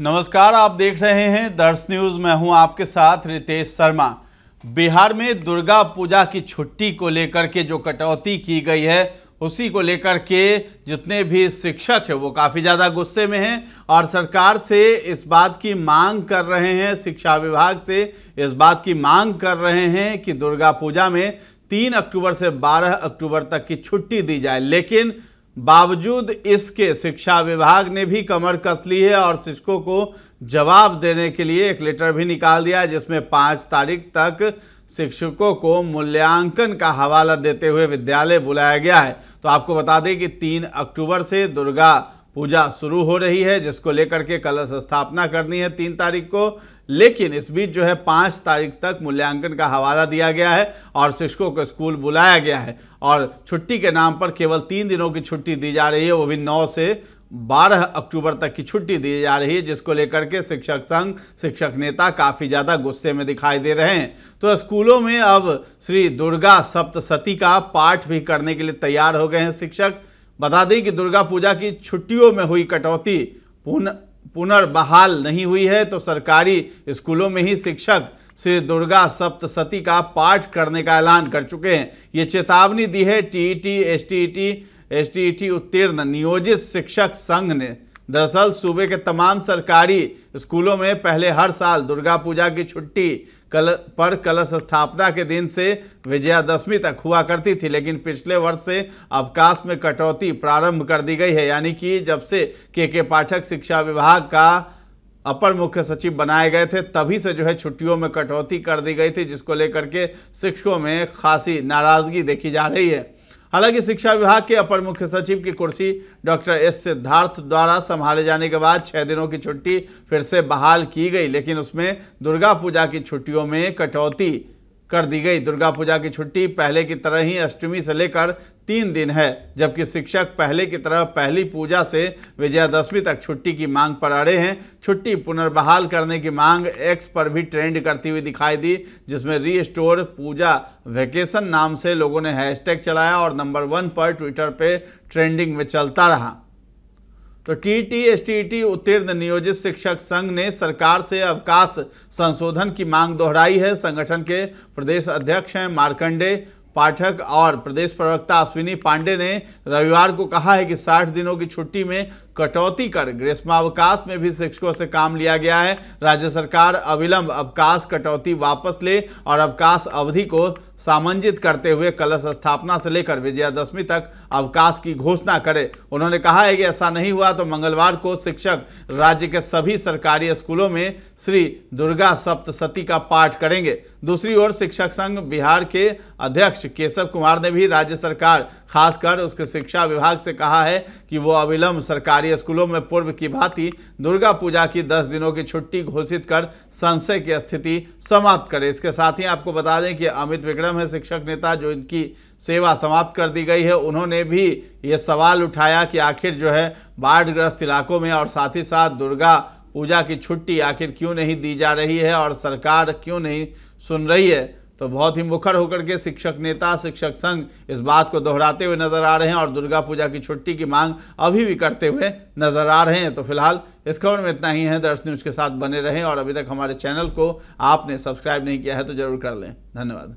नमस्कार आप देख रहे हैं दर्श न्यूज मैं हूं आपके साथ रितेश शर्मा बिहार में दुर्गा पूजा की छुट्टी को लेकर के जो कटौती की गई है उसी को लेकर के जितने भी शिक्षक हैं वो काफ़ी ज़्यादा गुस्से में हैं और सरकार से इस बात की मांग कर रहे हैं शिक्षा विभाग से इस बात की मांग कर रहे हैं कि दुर्गा पूजा में तीन अक्टूबर से बारह अक्टूबर तक की छुट्टी दी जाए लेकिन बावजूद इसके शिक्षा विभाग ने भी कमर कस ली है और शिक्षकों को जवाब देने के लिए एक लेटर भी निकाल दिया जिसमें पाँच तारीख तक शिक्षकों को मूल्यांकन का हवाला देते हुए विद्यालय बुलाया गया है तो आपको बता दें कि तीन अक्टूबर से दुर्गा पूजा शुरू हो रही है जिसको लेकर के कलश स्थापना करनी है तीन तारीख को लेकिन इस बीच जो है पाँच तारीख तक मूल्यांकन का हवाला दिया गया है और शिक्षकों को स्कूल बुलाया गया है और छुट्टी के नाम पर केवल तीन दिनों की छुट्टी दी जा रही है वो भी नौ से 12 अक्टूबर तक की छुट्टी दी जा रही है जिसको लेकर के शिक्षक संघ शिक्षक नेता काफ़ी ज़्यादा गुस्से में दिखाई दे रहे हैं तो स्कूलों में अब श्री दुर्गा सप्तशती का पाठ भी करने के लिए तैयार हो गए हैं शिक्षक बता दें कि दुर्गा पूजा की छुट्टियों में हुई कटौती पुनः पुनर्बहाल नहीं हुई है तो सरकारी स्कूलों में ही शिक्षक श्री दुर्गा सप्तशती का पाठ करने का ऐलान कर चुके हैं ये चेतावनी दी है टीईटी एसटीईटी एसटीईटी उत्तीर्ण नियोजित शिक्षक संघ ने दरअसल सूबे के तमाम सरकारी स्कूलों में पहले हर साल दुर्गा पूजा की छुट्टी कल पर कलश स्थापना के दिन से विजयादशमी तक हुआ करती थी लेकिन पिछले वर्ष से अवकाश में कटौती प्रारंभ कर दी गई है यानी कि जब से के के पाठक शिक्षा विभाग का अपर मुख्य सचिव बनाए गए थे तभी से जो है छुट्टियों में कटौती कर दी गई थी जिसको लेकर के शिक्षकों में खासी नाराजगी देखी जा रही है हालांकि शिक्षा विभाग के अपर मुख्य सचिव की कुर्सी डॉक्टर एस सिद्धार्थ द्वारा संभाले जाने के बाद छः दिनों की छुट्टी फिर से बहाल की गई लेकिन उसमें दुर्गा पूजा की छुट्टियों में कटौती कर दी गई दुर्गा पूजा की छुट्टी पहले की तरह ही अष्टमी से लेकर तीन दिन है जबकि शिक्षक पहले की तरह पहली पूजा से विजयादशमी तक छुट्टी की मांग पर अड़े हैं छुट्टी पुनर्बहाल करने की मांग एक्स पर भी ट्रेंड करती हुई दिखाई दी जिसमें रीस्टोर पूजा वेकेशन नाम से लोगों ने हैशटैग चलाया और नंबर वन पर ट्विटर पर ट्रेंडिंग में चलता रहा तो T T S T T उत्तीर्ण नियोजित शिक्षक संघ ने सरकार से अवकाश संशोधन की मांग दोहराई है संगठन के प्रदेश अध्यक्ष हैं मार्कंडे पाठक और प्रदेश प्रवक्ता अश्विनी पांडे ने रविवार को कहा है कि 60 दिनों की छुट्टी में कटौती कर ग्रीष्मावकाश में भी शिक्षकों से काम लिया गया है राज्य सरकार अविलंब अवकाश कटौती वापस ले और अवकाश अवधि को सामंजित करते हुए कलश स्थापना से लेकर विजयादशमी तक अवकाश की घोषणा करे उन्होंने कहा है कि ऐसा नहीं हुआ तो मंगलवार को शिक्षक राज्य के सभी सरकारी स्कूलों में श्री दुर्गा सप्तशती का पाठ करेंगे दूसरी ओर शिक्षक संघ बिहार के अध्यक्ष केशव कुमार ने भी राज्य सरकार खासकर उसके शिक्षा विभाग से कहा है कि वो अविलंब सरकारी सरकारी स्कूलों में पूर्व की भांति दुर्गा पूजा की 10 दिनों की छुट्टी घोषित कर संशय की स्थिति समाप्त करें इसके साथ ही आपको बता दें कि अमित विक्रम है शिक्षक नेता जो इनकी सेवा समाप्त कर दी गई है उन्होंने भी ये सवाल उठाया कि आखिर जो है बाढ़ग्रस्त इलाकों में और साथ ही साथ दुर्गा पूजा की छुट्टी आखिर क्यों नहीं दी जा रही है और सरकार क्यों नहीं सुन रही है तो बहुत ही मुखर होकर के शिक्षक नेता शिक्षक संघ इस बात को दोहराते हुए नजर आ रहे हैं और दुर्गा पूजा की छुट्टी की मांग अभी भी करते हुए नजर आ रहे हैं तो फिलहाल इस खबर में इतना ही है दर्श न्यूज के साथ बने रहें और अभी तक हमारे चैनल को आपने सब्सक्राइब नहीं किया है तो जरूर कर लें धन्यवाद